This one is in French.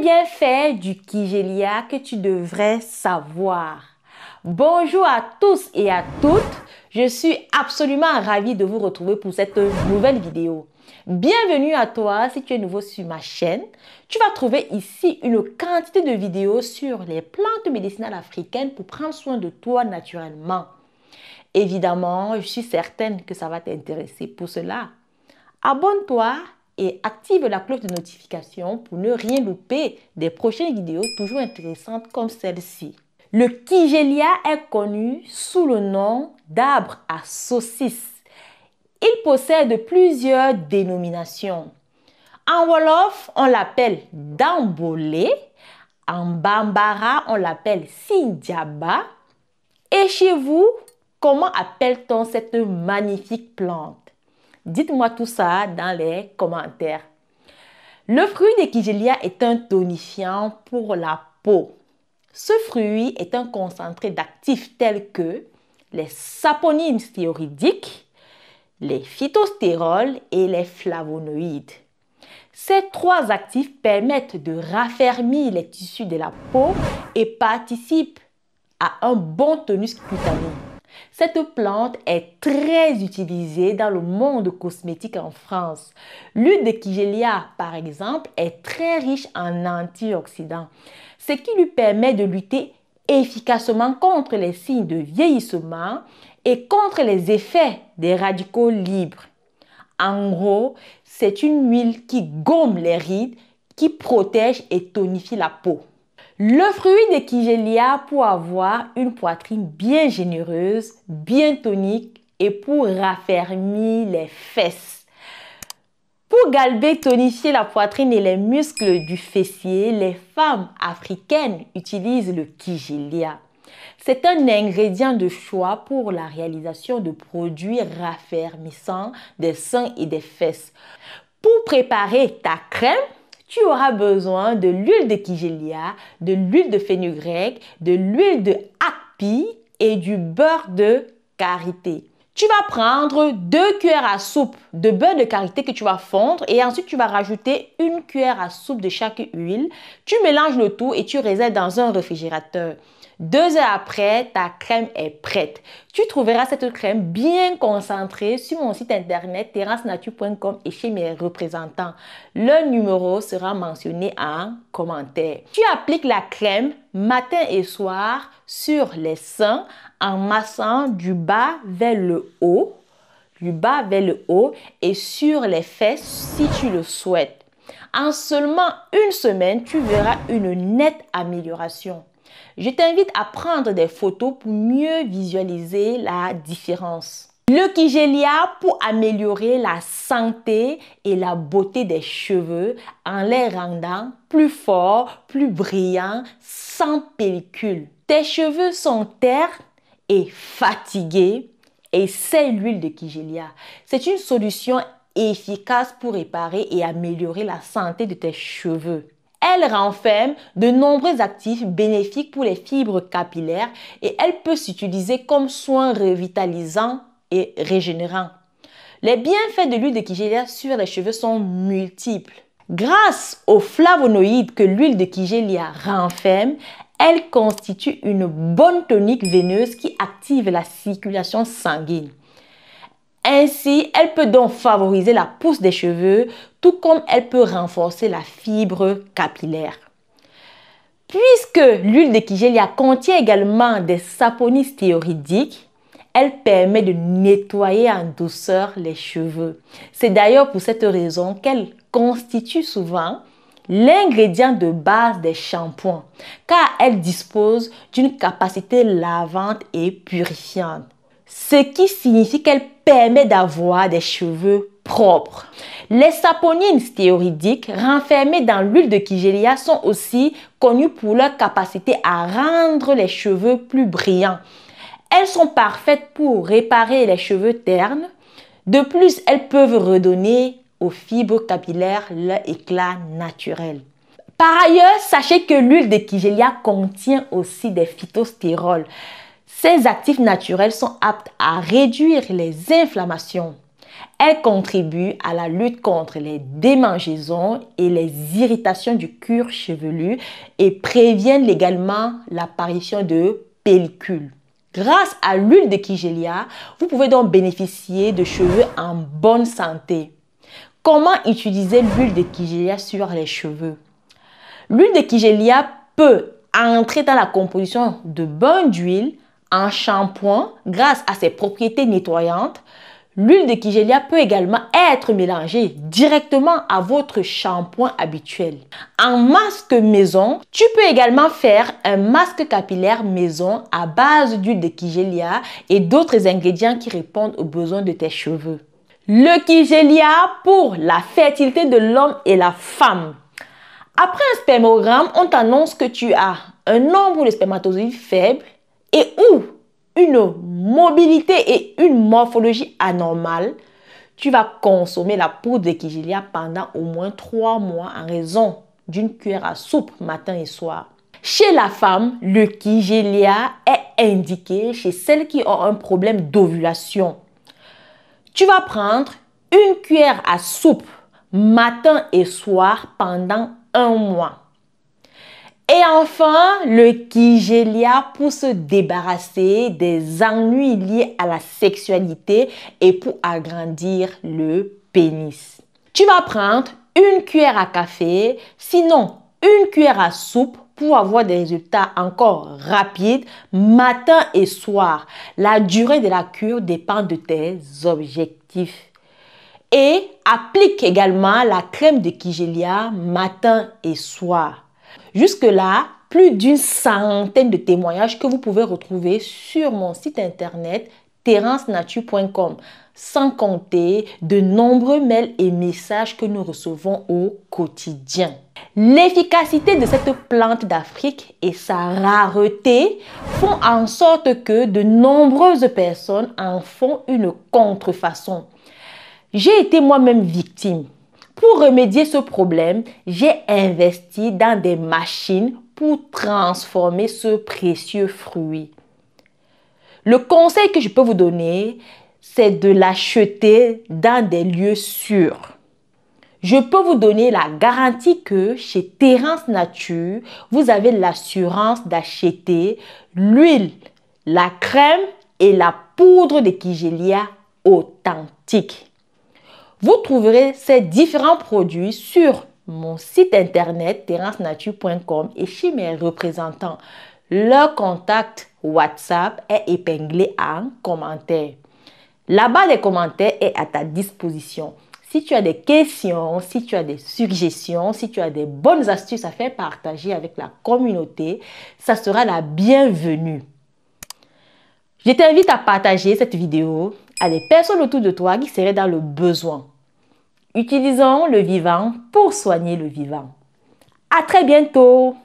bien fait du Kigelia que tu devrais savoir. Bonjour à tous et à toutes. Je suis absolument ravie de vous retrouver pour cette nouvelle vidéo. Bienvenue à toi si tu es nouveau sur ma chaîne. Tu vas trouver ici une quantité de vidéos sur les plantes médicinales africaines pour prendre soin de toi naturellement. Évidemment, je suis certaine que ça va t'intéresser. Pour cela, abonne-toi et active la cloche de notification pour ne rien louper des prochaines vidéos toujours intéressantes comme celle-ci. Le Kigelia est connu sous le nom d'arbre à saucisse. Il possède plusieurs dénominations. En Wolof, on l'appelle Dambolé. En Bambara, on l'appelle Sindiaba. Et chez vous, comment appelle-t-on cette magnifique plante Dites-moi tout ça dans les commentaires. Le fruit de Kigelia est un tonifiant pour la peau. Ce fruit est un concentré d'actifs tels que les saponines stéroïdiques, les phytostérols et les flavonoïdes. Ces trois actifs permettent de raffermir les tissus de la peau et participent à un bon tonus cutané. Cette plante est très utilisée dans le monde cosmétique en France. L'huile de Kigelia, par exemple, est très riche en antioxydants, ce qui lui permet de lutter efficacement contre les signes de vieillissement et contre les effets des radicaux libres. En gros, c'est une huile qui gomme les rides, qui protège et tonifie la peau. Le fruit de Kigelia pour avoir une poitrine bien généreuse, bien tonique et pour raffermir les fesses. Pour galber, tonifier la poitrine et les muscles du fessier, les femmes africaines utilisent le Kigelia. C'est un ingrédient de choix pour la réalisation de produits raffermissants des seins et des fesses. Pour préparer ta crème, tu auras besoin de l'huile de kigelia, de l'huile de fenugrec, de l'huile de api et du beurre de karité. Tu vas prendre deux cuillères à soupe de beurre de karité que tu vas fondre et ensuite tu vas rajouter une cuillère à soupe de chaque huile. Tu mélanges le tout et tu réserves dans un réfrigérateur. Deux heures après, ta crème est prête. Tu trouveras cette crème bien concentrée sur mon site internet terrassenature.com et chez mes représentants. Le numéro sera mentionné en commentaire. Tu appliques la crème matin et soir sur les seins en massant du bas vers le haut, du bas vers le haut et sur les fesses si tu le souhaites. En seulement une semaine, tu verras une nette amélioration. Je t'invite à prendre des photos pour mieux visualiser la différence. Le Kigelia pour améliorer la santé et la beauté des cheveux en les rendant plus forts, plus brillants, sans pellicule. Tes cheveux sont ternes et fatigués et c'est l'huile de Kigelia. C'est une solution efficace pour réparer et améliorer la santé de tes cheveux. Elle renferme de nombreux actifs bénéfiques pour les fibres capillaires et elle peut s'utiliser comme soin revitalisant et régénérant. Les bienfaits de l'huile de Kigelia sur les cheveux sont multiples. Grâce aux flavonoïdes que l'huile de Kigelia renferme, elle constitue une bonne tonique veineuse qui active la circulation sanguine. Ainsi, elle peut donc favoriser la pousse des cheveux, tout comme elle peut renforcer la fibre capillaire. Puisque l'huile de Kigelia contient également des saponis théoridiques, elle permet de nettoyer en douceur les cheveux. C'est d'ailleurs pour cette raison qu'elle constitue souvent l'ingrédient de base des shampoings, car elle dispose d'une capacité lavante et purifiante ce qui signifie qu'elle permet d'avoir des cheveux propres. Les saponines stéoridiques renfermées dans l'huile de Kigelia sont aussi connues pour leur capacité à rendre les cheveux plus brillants. Elles sont parfaites pour réparer les cheveux ternes. De plus, elles peuvent redonner aux fibres capillaires leur éclat naturel. Par ailleurs, sachez que l'huile de Kigelia contient aussi des phytostérols. Ces actifs naturels sont aptes à réduire les inflammations. Elles contribuent à la lutte contre les démangeaisons et les irritations du cuir chevelu et préviennent également l'apparition de pellicules. Grâce à l'huile de Kigelia, vous pouvez donc bénéficier de cheveux en bonne santé. Comment utiliser l'huile de Kigelia sur les cheveux L'huile de Kigelia peut entrer dans la composition de bonnes huiles en shampoing grâce à ses propriétés nettoyantes, l'huile de Kigelia peut également être mélangée directement à votre shampoing habituel. En masque maison, tu peux également faire un masque capillaire maison à base d'huile de Kigelia et d'autres ingrédients qui répondent aux besoins de tes cheveux. Le Kigelia pour la fertilité de l'homme et la femme. Après un spermogramme, on t'annonce que tu as un nombre de spermatozoïdes faible, et ou une mobilité et une morphologie anormale, tu vas consommer la poudre de Kigilia pendant au moins 3 mois en raison d'une cuillère à soupe matin et soir. Chez la femme, le Kigelia est indiqué chez celles qui ont un problème d'ovulation. Tu vas prendre une cuillère à soupe matin et soir pendant un mois. Et enfin, le Kigelia pour se débarrasser des ennuis liés à la sexualité et pour agrandir le pénis. Tu vas prendre une cuillère à café, sinon une cuillère à soupe pour avoir des résultats encore rapides matin et soir. La durée de la cure dépend de tes objectifs. Et applique également la crème de Kigelia matin et soir. Jusque-là, plus d'une centaine de témoignages que vous pouvez retrouver sur mon site internet terrancenature.com sans compter de nombreux mails et messages que nous recevons au quotidien. L'efficacité de cette plante d'Afrique et sa rareté font en sorte que de nombreuses personnes en font une contrefaçon. J'ai été moi-même victime pour remédier ce problème, j'ai investi dans des machines pour transformer ce précieux fruit. Le conseil que je peux vous donner, c'est de l'acheter dans des lieux sûrs. Je peux vous donner la garantie que chez Terence Nature, vous avez l'assurance d'acheter l'huile, la crème et la poudre de Kigelia authentique. Vous trouverez ces différents produits sur mon site internet terrancenature.com et chez mes représentants. Leur contact WhatsApp est épinglé en commentaire. Là-bas, les commentaires est à ta disposition. Si tu as des questions, si tu as des suggestions, si tu as des bonnes astuces à faire partager avec la communauté, ça sera la bienvenue. Je t'invite à partager cette vidéo à des personnes autour de toi qui seraient dans le besoin. Utilisons le vivant pour soigner le vivant. À très bientôt!